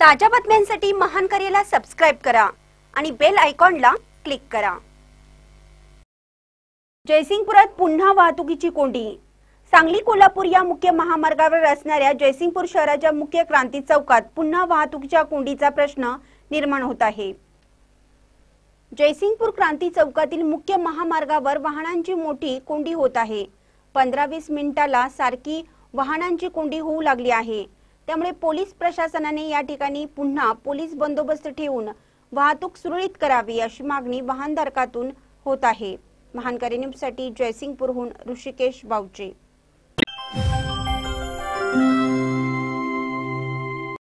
ताज्या बातम्यांसाठी महान करेला सबस्क्राईब करा आणि बेल आयकॉनला क्लिक करा जयसिंगपुरात पुन्हा वाहतुकीची कोंडी सांगली कोल्हापूर या मुख्य महामार्गावर असणाऱ्या जयसिंगपूर शहराच्या मुख्य क्रांती चौकात पुन्हा वाहतुकीच्या कोंडीचा प्रश्न निर्माण होत आहे जयसिंगपूर क्रांती चौकातील मुख्य महामार्गावर वाहनांची मोठी कोंडी होत आहे पंधरा वीस मिनिटाला सारखी वाहनांची कोंडी होऊ लागली आहे त्यामुळे पोलीस प्रशासनाने या ठिकाणी पुन्हा पोलीस बंदोबस्त ठेवून वाहतूक सुरळीत करावी अशी मागणी वाहनधारकातून होत आहे न्यूज साठी जयसिंगपूरहून ऋषिकेश बावचे